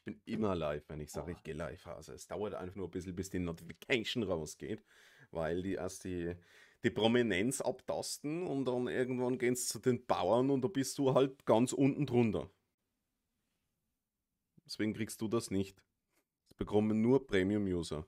Ich bin immer live, wenn ich sage, ich gehe live. Also es dauert einfach nur ein bisschen, bis die Notification rausgeht, weil die erst die, die Prominenz abtasten und dann irgendwann gehen sie zu den Bauern und da bist du halt ganz unten drunter. Deswegen kriegst du das nicht. Das bekommen nur Premium-User.